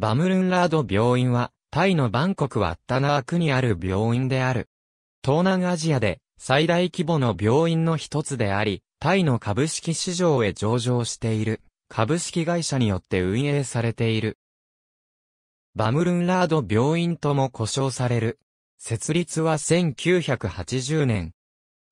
バムルンラード病院は、タイのバンコクワッタナー区にある病院である。東南アジアで最大規模の病院の一つであり、タイの株式市場へ上場している、株式会社によって運営されている。バムルンラード病院とも呼称される。設立は1980年。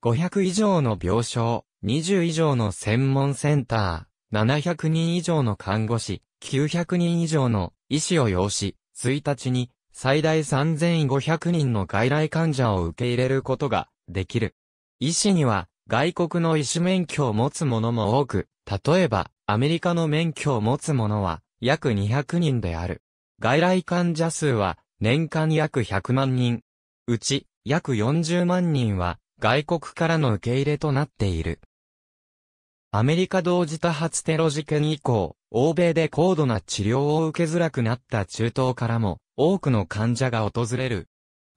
500以上の病床、20以上の専門センター、700人以上の看護師、900人以上の医師を要し、1日に最大3500人の外来患者を受け入れることができる。医師には外国の医師免許を持つ者も多く、例えばアメリカの免許を持つ者は約200人である。外来患者数は年間約100万人。うち約40万人は外国からの受け入れとなっている。アメリカ同時多発テロ事件以降、欧米で高度な治療を受けづらくなった中東からも多くの患者が訪れる。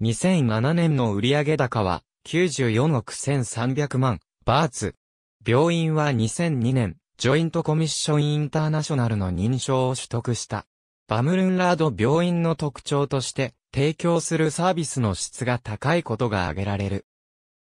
2007年の売上高は94億1300万バーツ。病院は2002年、ジョイントコミッションインターナショナルの認証を取得した。バムルンラード病院の特徴として、提供するサービスの質が高いことが挙げられる。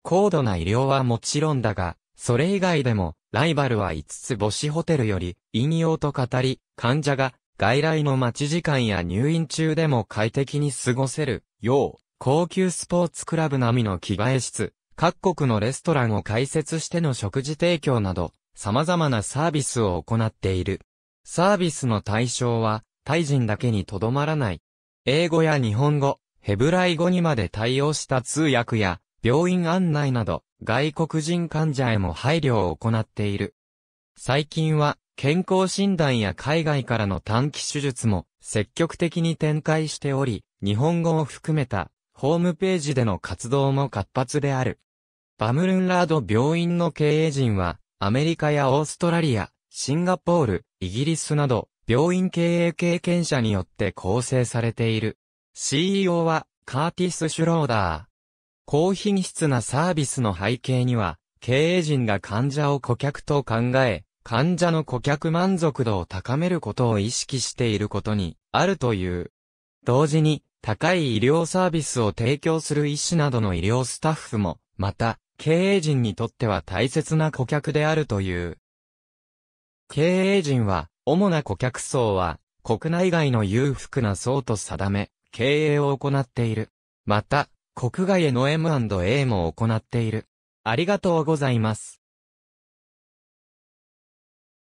高度な医療はもちろんだが、それ以外でも、ライバルは5つ星ホテルより、引用と語り、患者が、外来の待ち時間や入院中でも快適に過ごせる、よう、高級スポーツクラブ並みの着替え室、各国のレストランを開設しての食事提供など、様々なサービスを行っている。サービスの対象は、タイ人だけにとどまらない。英語や日本語、ヘブライ語にまで対応した通訳や、病院案内など、外国人患者へも配慮を行っている。最近は、健康診断や海外からの短期手術も積極的に展開しており、日本語を含めたホームページでの活動も活発である。バムルンラード病院の経営陣は、アメリカやオーストラリア、シンガポール、イギリスなど、病院経営経験者によって構成されている。CEO は、カーティス・シュローダー。高品質なサービスの背景には、経営陣が患者を顧客と考え、患者の顧客満足度を高めることを意識していることにあるという。同時に、高い医療サービスを提供する医師などの医療スタッフも、また、経営陣にとっては大切な顧客であるという。経営陣は、主な顧客層は、国内外の裕福な層と定め、経営を行っている。また、国外への M&A も行っている。ありがとうございます。